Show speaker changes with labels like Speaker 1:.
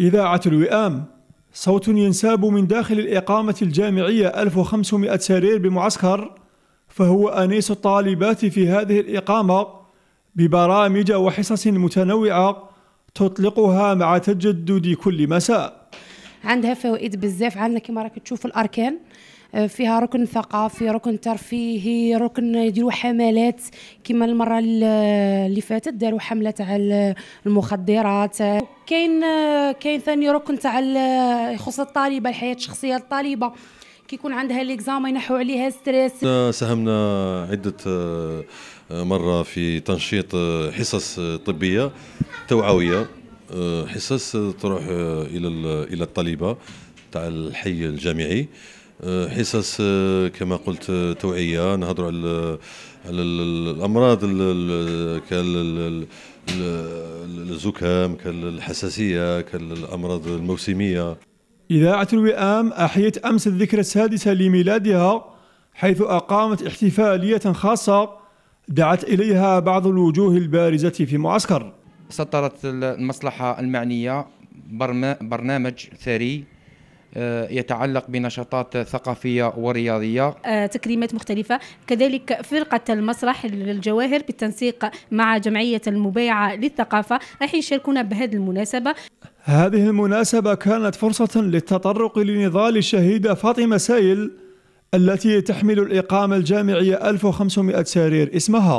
Speaker 1: إذاعة الوئام صوت ينساب من داخل الإقامة الجامعية 1500 سرير بمعسكر فهو أنيس الطالبات في هذه الإقامة ببرامج وحصص متنوعة تطلقها مع تجدد كل مساء
Speaker 2: عندها فوائد بزاف عندنا كما راك تشوف الأركان آه، فيها ركن ثقافي ركن ترفيهي ركن يديروا حملات كما المره اللي فاتت داروا حمله تاع المخدرات كاين كاين ثاني ركن تاع يخص الطالبه الحياه الشخصيه الطالبه كيكون عندها ليكزام ينحوا عليها ستريس
Speaker 3: ساهمنا عده آه، مره في تنشيط آه، حصص طبيه توعويه حصص تروح الى الى الطالبه تاع الحي الجامعي حصص آه، كما قلت آه، توعيه نهضروا على على الامراض كالزكام كالحساسيه كالامراض الموسميه
Speaker 1: إذاعة الوئام أحيت أمس الذكرى السادسة لميلادها حيث أقامت احتفالية خاصة دعت إليها بعض الوجوه البارزة في معسكر
Speaker 4: سطرت المصلحة المعنية برنامج ثري آه، يتعلق بنشاطات ثقافية ورياضية
Speaker 5: آه، تكريمات مختلفة كذلك فرقة المسرح للجواهر بالتنسيق مع جمعية المبيعة للثقافة راح يشاركونا بهذه المناسبة
Speaker 1: هذه المناسبة كانت فرصة للتطرق لنضال الشهيدة فاطمة سايل التي تحمل الإقامة الجامعية 1500 سرير اسمها